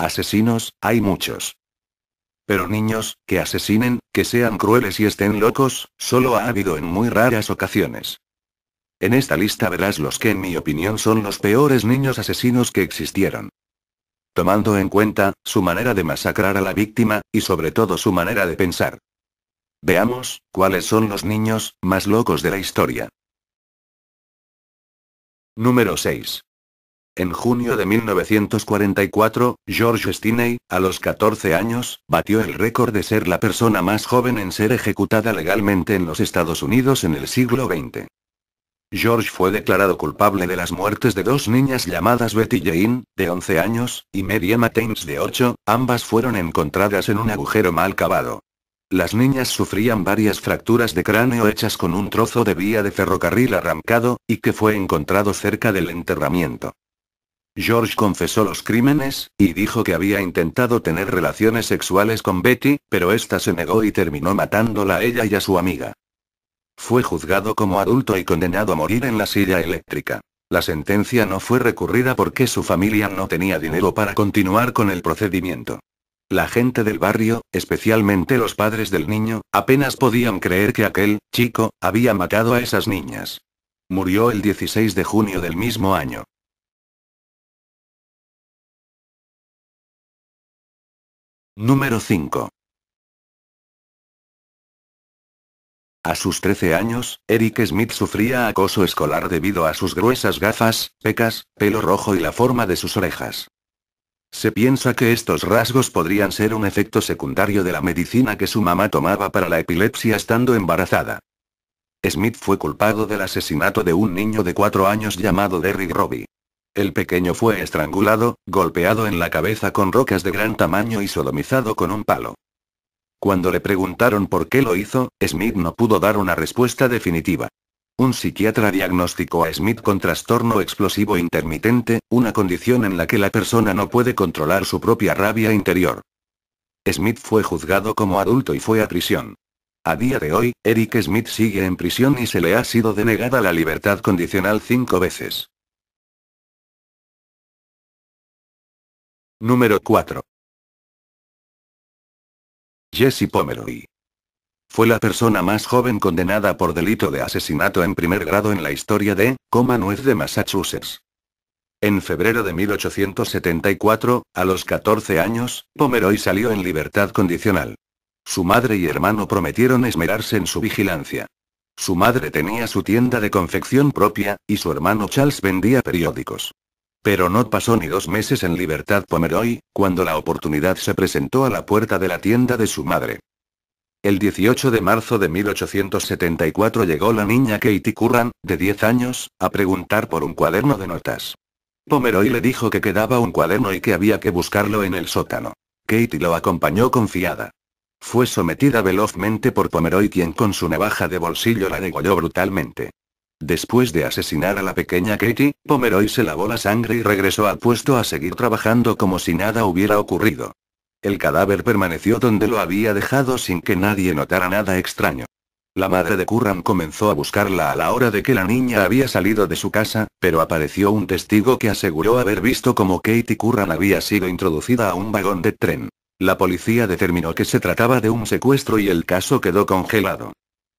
Asesinos, hay muchos. Pero niños, que asesinen, que sean crueles y estén locos, solo ha habido en muy raras ocasiones. En esta lista verás los que en mi opinión son los peores niños asesinos que existieron. Tomando en cuenta, su manera de masacrar a la víctima, y sobre todo su manera de pensar. Veamos, cuáles son los niños, más locos de la historia. Número 6. En junio de 1944, George Stiney, a los 14 años, batió el récord de ser la persona más joven en ser ejecutada legalmente en los Estados Unidos en el siglo XX. George fue declarado culpable de las muertes de dos niñas llamadas Betty Jane, de 11 años, y Mary Emma de 8, ambas fueron encontradas en un agujero mal cavado. Las niñas sufrían varias fracturas de cráneo hechas con un trozo de vía de ferrocarril arrancado, y que fue encontrado cerca del enterramiento. George confesó los crímenes, y dijo que había intentado tener relaciones sexuales con Betty, pero ésta se negó y terminó matándola a ella y a su amiga. Fue juzgado como adulto y condenado a morir en la silla eléctrica. La sentencia no fue recurrida porque su familia no tenía dinero para continuar con el procedimiento. La gente del barrio, especialmente los padres del niño, apenas podían creer que aquel chico había matado a esas niñas. Murió el 16 de junio del mismo año. Número 5. A sus 13 años, Eric Smith sufría acoso escolar debido a sus gruesas gafas, pecas, pelo rojo y la forma de sus orejas. Se piensa que estos rasgos podrían ser un efecto secundario de la medicina que su mamá tomaba para la epilepsia estando embarazada. Smith fue culpado del asesinato de un niño de 4 años llamado Derrick Robbie. El pequeño fue estrangulado, golpeado en la cabeza con rocas de gran tamaño y sodomizado con un palo. Cuando le preguntaron por qué lo hizo, Smith no pudo dar una respuesta definitiva. Un psiquiatra diagnosticó a Smith con trastorno explosivo intermitente, una condición en la que la persona no puede controlar su propia rabia interior. Smith fue juzgado como adulto y fue a prisión. A día de hoy, Eric Smith sigue en prisión y se le ha sido denegada la libertad condicional cinco veces. Número 4. Jesse Pomeroy. Fue la persona más joven condenada por delito de asesinato en primer grado en la historia de 9 de Massachusetts. En febrero de 1874, a los 14 años, Pomeroy salió en libertad condicional. Su madre y hermano prometieron esmerarse en su vigilancia. Su madre tenía su tienda de confección propia, y su hermano Charles vendía periódicos. Pero no pasó ni dos meses en libertad Pomeroy, cuando la oportunidad se presentó a la puerta de la tienda de su madre. El 18 de marzo de 1874 llegó la niña Katie Curran, de 10 años, a preguntar por un cuaderno de notas. Pomeroy le dijo que quedaba un cuaderno y que había que buscarlo en el sótano. Katie lo acompañó confiada. Fue sometida velozmente por Pomeroy quien con su navaja de bolsillo la degolló brutalmente. Después de asesinar a la pequeña Katie, Pomeroy se lavó la sangre y regresó al puesto a seguir trabajando como si nada hubiera ocurrido. El cadáver permaneció donde lo había dejado sin que nadie notara nada extraño. La madre de Curran comenzó a buscarla a la hora de que la niña había salido de su casa, pero apareció un testigo que aseguró haber visto como Katie Curran había sido introducida a un vagón de tren. La policía determinó que se trataba de un secuestro y el caso quedó congelado.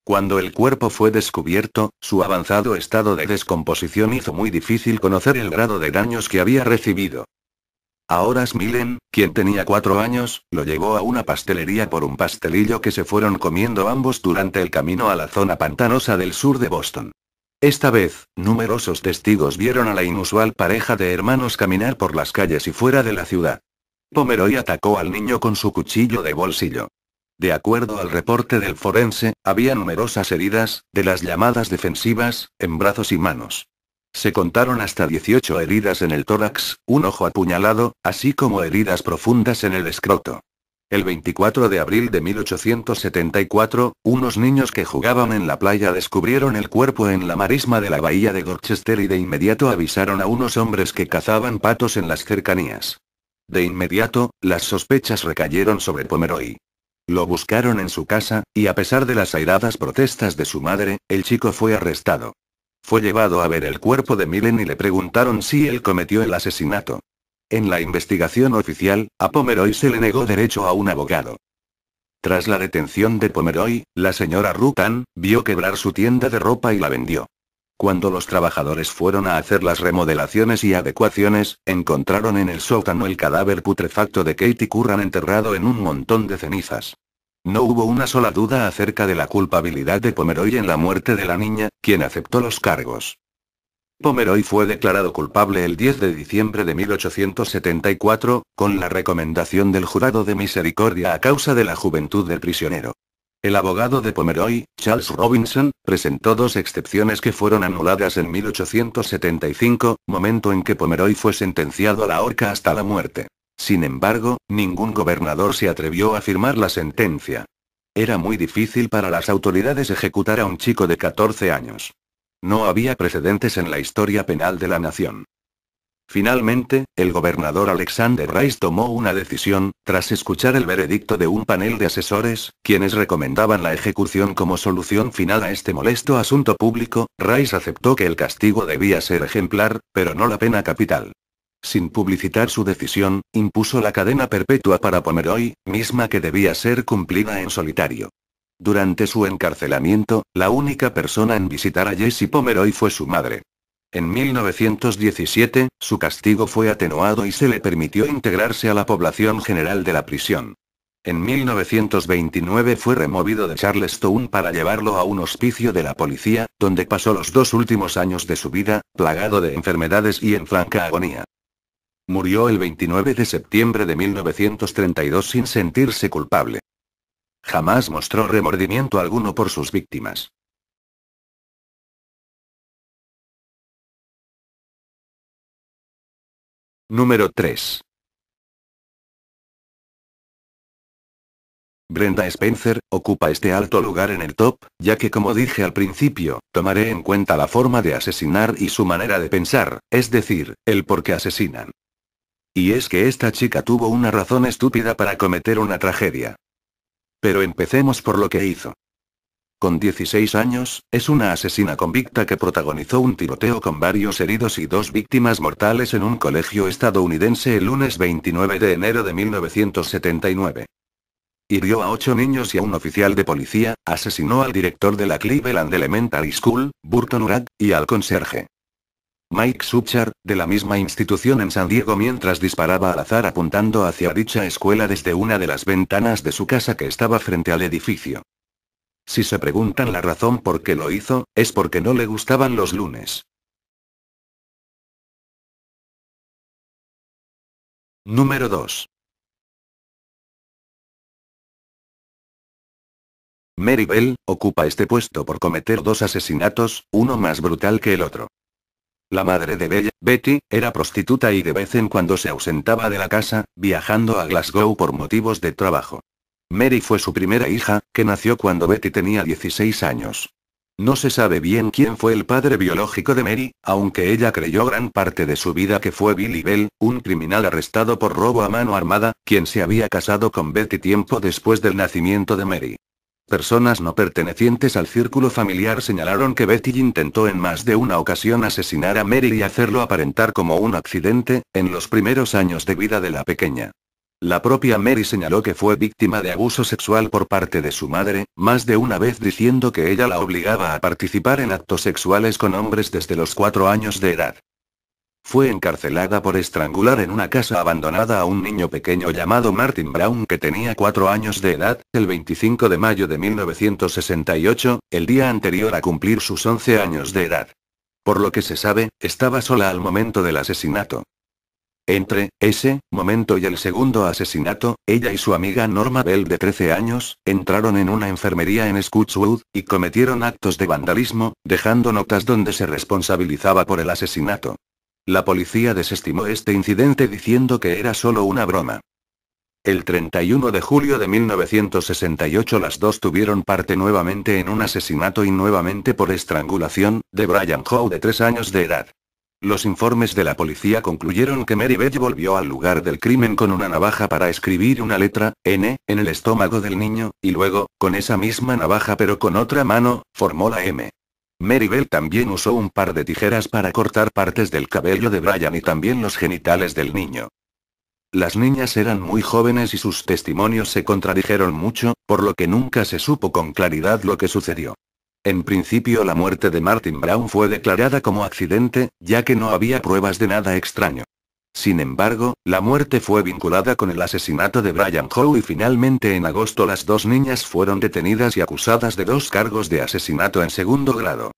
Cuando el cuerpo fue descubierto, su avanzado estado de descomposición hizo muy difícil conocer el grado de daños que había recibido. Ahora Smilen, quien tenía cuatro años, lo llevó a una pastelería por un pastelillo que se fueron comiendo ambos durante el camino a la zona pantanosa del sur de Boston. Esta vez, numerosos testigos vieron a la inusual pareja de hermanos caminar por las calles y fuera de la ciudad. Pomeroy atacó al niño con su cuchillo de bolsillo. De acuerdo al reporte del forense, había numerosas heridas, de las llamadas defensivas, en brazos y manos. Se contaron hasta 18 heridas en el tórax, un ojo apuñalado, así como heridas profundas en el escroto. El 24 de abril de 1874, unos niños que jugaban en la playa descubrieron el cuerpo en la marisma de la bahía de Dorchester y de inmediato avisaron a unos hombres que cazaban patos en las cercanías. De inmediato, las sospechas recayeron sobre Pomeroy. Lo buscaron en su casa, y a pesar de las airadas protestas de su madre, el chico fue arrestado. Fue llevado a ver el cuerpo de Milen y le preguntaron si él cometió el asesinato. En la investigación oficial, a Pomeroy se le negó derecho a un abogado. Tras la detención de Pomeroy, la señora Rutan, vio quebrar su tienda de ropa y la vendió. Cuando los trabajadores fueron a hacer las remodelaciones y adecuaciones, encontraron en el sótano el cadáver putrefacto de Katie Curran enterrado en un montón de cenizas. No hubo una sola duda acerca de la culpabilidad de Pomeroy en la muerte de la niña, quien aceptó los cargos. Pomeroy fue declarado culpable el 10 de diciembre de 1874, con la recomendación del jurado de misericordia a causa de la juventud del prisionero. El abogado de Pomeroy, Charles Robinson, presentó dos excepciones que fueron anuladas en 1875, momento en que Pomeroy fue sentenciado a la horca hasta la muerte. Sin embargo, ningún gobernador se atrevió a firmar la sentencia. Era muy difícil para las autoridades ejecutar a un chico de 14 años. No había precedentes en la historia penal de la nación. Finalmente, el gobernador Alexander Rice tomó una decisión, tras escuchar el veredicto de un panel de asesores, quienes recomendaban la ejecución como solución final a este molesto asunto público, Rice aceptó que el castigo debía ser ejemplar, pero no la pena capital sin publicitar su decisión, impuso la cadena perpetua para Pomeroy, misma que debía ser cumplida en solitario. Durante su encarcelamiento, la única persona en visitar a Jesse Pomeroy fue su madre. En 1917, su castigo fue atenuado y se le permitió integrarse a la población general de la prisión. En 1929 fue removido de Charleston para llevarlo a un hospicio de la policía, donde pasó los dos últimos años de su vida, plagado de enfermedades y en franca agonía. Murió el 29 de septiembre de 1932 sin sentirse culpable. Jamás mostró remordimiento alguno por sus víctimas. Número 3. Brenda Spencer, ocupa este alto lugar en el top, ya que como dije al principio, tomaré en cuenta la forma de asesinar y su manera de pensar, es decir, el por qué asesinan. Y es que esta chica tuvo una razón estúpida para cometer una tragedia. Pero empecemos por lo que hizo. Con 16 años, es una asesina convicta que protagonizó un tiroteo con varios heridos y dos víctimas mortales en un colegio estadounidense el lunes 29 de enero de 1979. Hirió a ocho niños y a un oficial de policía, asesinó al director de la Cleveland Elementary School, Burton Urag, y al conserje. Mike Suchar, de la misma institución en San Diego mientras disparaba al azar apuntando hacia dicha escuela desde una de las ventanas de su casa que estaba frente al edificio. Si se preguntan la razón por qué lo hizo, es porque no le gustaban los lunes. Número 2. Mary Bell, ocupa este puesto por cometer dos asesinatos, uno más brutal que el otro. La madre de Bella, Betty, era prostituta y de vez en cuando se ausentaba de la casa, viajando a Glasgow por motivos de trabajo. Mary fue su primera hija, que nació cuando Betty tenía 16 años. No se sabe bien quién fue el padre biológico de Mary, aunque ella creyó gran parte de su vida que fue Billy Bell, un criminal arrestado por robo a mano armada, quien se había casado con Betty tiempo después del nacimiento de Mary. Personas no pertenecientes al círculo familiar señalaron que Betty intentó en más de una ocasión asesinar a Mary y hacerlo aparentar como un accidente, en los primeros años de vida de la pequeña. La propia Mary señaló que fue víctima de abuso sexual por parte de su madre, más de una vez diciendo que ella la obligaba a participar en actos sexuales con hombres desde los cuatro años de edad. Fue encarcelada por estrangular en una casa abandonada a un niño pequeño llamado Martin Brown que tenía cuatro años de edad, el 25 de mayo de 1968, el día anterior a cumplir sus 11 años de edad. Por lo que se sabe, estaba sola al momento del asesinato. Entre ese momento y el segundo asesinato, ella y su amiga Norma Bell de 13 años, entraron en una enfermería en Scotchwood y cometieron actos de vandalismo, dejando notas donde se responsabilizaba por el asesinato. La policía desestimó este incidente diciendo que era solo una broma. El 31 de julio de 1968 las dos tuvieron parte nuevamente en un asesinato y nuevamente por estrangulación, de Brian Howe de tres años de edad. Los informes de la policía concluyeron que Mary Beth volvió al lugar del crimen con una navaja para escribir una letra, N, en el estómago del niño, y luego, con esa misma navaja pero con otra mano, formó la M. Bell también usó un par de tijeras para cortar partes del cabello de Brian y también los genitales del niño. Las niñas eran muy jóvenes y sus testimonios se contradijeron mucho, por lo que nunca se supo con claridad lo que sucedió. En principio la muerte de Martin Brown fue declarada como accidente, ya que no había pruebas de nada extraño. Sin embargo, la muerte fue vinculada con el asesinato de Brian Howe y finalmente en agosto las dos niñas fueron detenidas y acusadas de dos cargos de asesinato en segundo grado.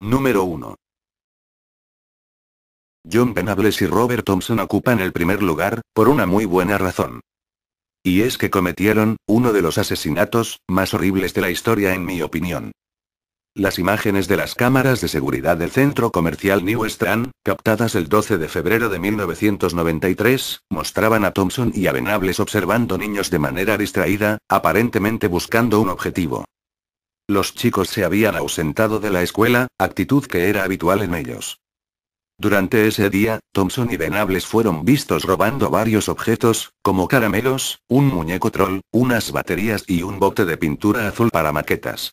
Número 1. John Penables y Robert Thompson ocupan el primer lugar, por una muy buena razón. Y es que cometieron, uno de los asesinatos, más horribles de la historia en mi opinión. Las imágenes de las cámaras de seguridad del centro comercial New Strand, captadas el 12 de febrero de 1993, mostraban a Thompson y a Venables observando niños de manera distraída, aparentemente buscando un objetivo. Los chicos se habían ausentado de la escuela, actitud que era habitual en ellos. Durante ese día, Thompson y Venables fueron vistos robando varios objetos, como caramelos, un muñeco troll, unas baterías y un bote de pintura azul para maquetas.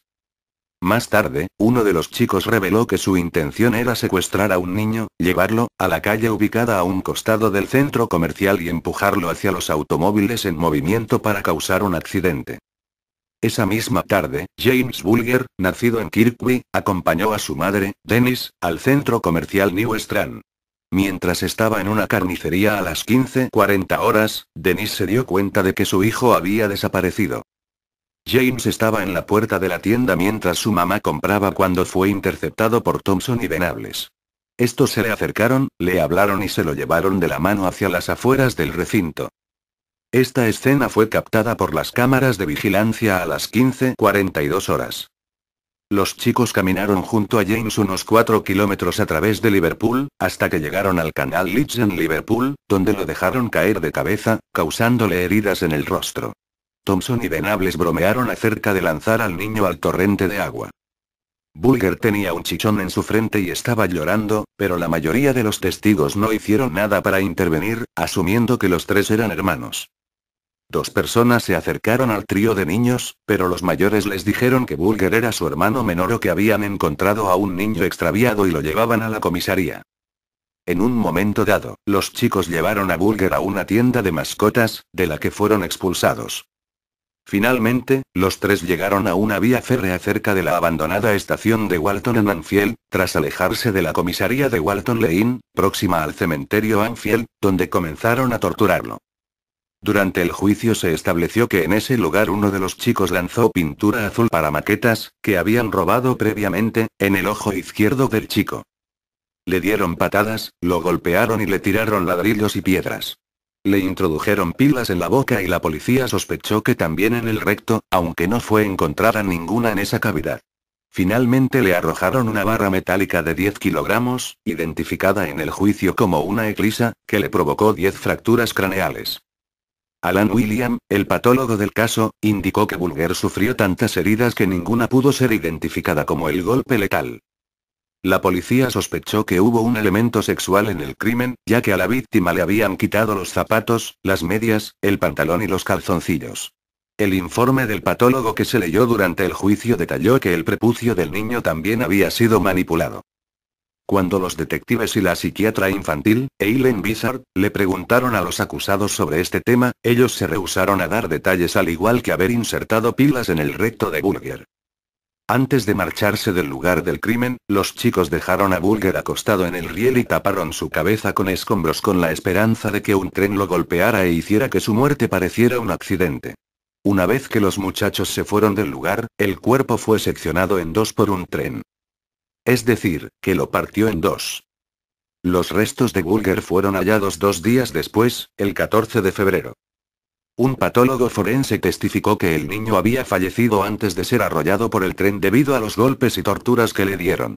Más tarde, uno de los chicos reveló que su intención era secuestrar a un niño, llevarlo, a la calle ubicada a un costado del centro comercial y empujarlo hacia los automóviles en movimiento para causar un accidente. Esa misma tarde, James Bulger, nacido en Kirkby, acompañó a su madre, Denise, al centro comercial New Strand. Mientras estaba en una carnicería a las 15.40 horas, Denise se dio cuenta de que su hijo había desaparecido. James estaba en la puerta de la tienda mientras su mamá compraba cuando fue interceptado por Thompson y Venables. Estos se le acercaron, le hablaron y se lo llevaron de la mano hacia las afueras del recinto. Esta escena fue captada por las cámaras de vigilancia a las 15.42 horas. Los chicos caminaron junto a James unos 4 kilómetros a través de Liverpool, hasta que llegaron al canal Leeds en Liverpool, donde lo dejaron caer de cabeza, causándole heridas en el rostro. Thompson y Venables bromearon acerca de lanzar al niño al torrente de agua. Bulger tenía un chichón en su frente y estaba llorando, pero la mayoría de los testigos no hicieron nada para intervenir, asumiendo que los tres eran hermanos. Dos personas se acercaron al trío de niños, pero los mayores les dijeron que Bulger era su hermano menor o que habían encontrado a un niño extraviado y lo llevaban a la comisaría. En un momento dado, los chicos llevaron a Bulger a una tienda de mascotas, de la que fueron expulsados. Finalmente, los tres llegaron a una vía férrea cerca de la abandonada estación de Walton en Anfield, tras alejarse de la comisaría de Walton Lane, próxima al cementerio Anfield, donde comenzaron a torturarlo. Durante el juicio se estableció que en ese lugar uno de los chicos lanzó pintura azul para maquetas, que habían robado previamente, en el ojo izquierdo del chico. Le dieron patadas, lo golpearon y le tiraron ladrillos y piedras. Le introdujeron pilas en la boca y la policía sospechó que también en el recto, aunque no fue encontrada ninguna en esa cavidad. Finalmente le arrojaron una barra metálica de 10 kilogramos, identificada en el juicio como una eclisa, que le provocó 10 fracturas craneales. Alan William, el patólogo del caso, indicó que Bulger sufrió tantas heridas que ninguna pudo ser identificada como el golpe letal. La policía sospechó que hubo un elemento sexual en el crimen, ya que a la víctima le habían quitado los zapatos, las medias, el pantalón y los calzoncillos. El informe del patólogo que se leyó durante el juicio detalló que el prepucio del niño también había sido manipulado. Cuando los detectives y la psiquiatra infantil, Eileen Bizard, le preguntaron a los acusados sobre este tema, ellos se rehusaron a dar detalles al igual que haber insertado pilas en el recto de Burger. Antes de marcharse del lugar del crimen, los chicos dejaron a Bulger acostado en el riel y taparon su cabeza con escombros con la esperanza de que un tren lo golpeara e hiciera que su muerte pareciera un accidente. Una vez que los muchachos se fueron del lugar, el cuerpo fue seccionado en dos por un tren. Es decir, que lo partió en dos. Los restos de Bulger fueron hallados dos días después, el 14 de febrero. Un patólogo forense testificó que el niño había fallecido antes de ser arrollado por el tren debido a los golpes y torturas que le dieron.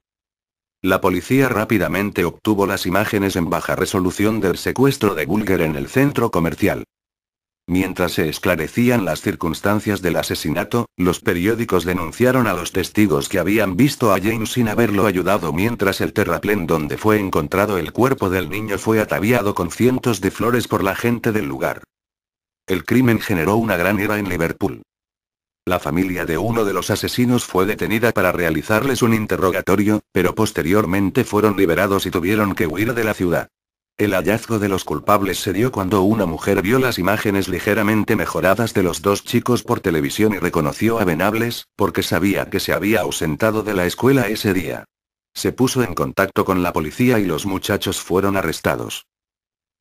La policía rápidamente obtuvo las imágenes en baja resolución del secuestro de Bulger en el centro comercial. Mientras se esclarecían las circunstancias del asesinato, los periódicos denunciaron a los testigos que habían visto a James sin haberlo ayudado mientras el terraplén donde fue encontrado el cuerpo del niño fue ataviado con cientos de flores por la gente del lugar. El crimen generó una gran ira en Liverpool. La familia de uno de los asesinos fue detenida para realizarles un interrogatorio, pero posteriormente fueron liberados y tuvieron que huir de la ciudad. El hallazgo de los culpables se dio cuando una mujer vio las imágenes ligeramente mejoradas de los dos chicos por televisión y reconoció a Venables, porque sabía que se había ausentado de la escuela ese día. Se puso en contacto con la policía y los muchachos fueron arrestados.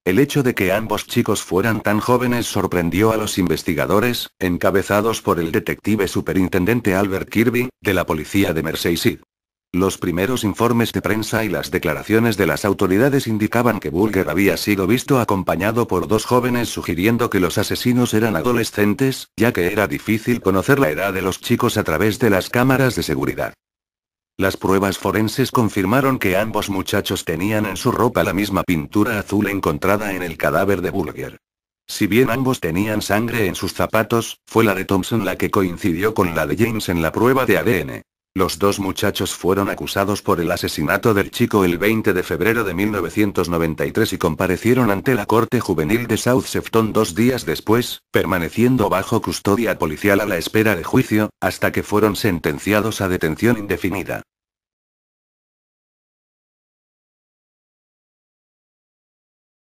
El hecho de que ambos chicos fueran tan jóvenes sorprendió a los investigadores, encabezados por el detective superintendente Albert Kirby, de la policía de Merseyside. Los primeros informes de prensa y las declaraciones de las autoridades indicaban que Bulger había sido visto acompañado por dos jóvenes sugiriendo que los asesinos eran adolescentes, ya que era difícil conocer la edad de los chicos a través de las cámaras de seguridad. Las pruebas forenses confirmaron que ambos muchachos tenían en su ropa la misma pintura azul encontrada en el cadáver de Bulger. Si bien ambos tenían sangre en sus zapatos, fue la de Thompson la que coincidió con la de James en la prueba de ADN. Los dos muchachos fueron acusados por el asesinato del chico el 20 de febrero de 1993 y comparecieron ante la Corte Juvenil de South Sefton dos días después, permaneciendo bajo custodia policial a la espera de juicio, hasta que fueron sentenciados a detención indefinida.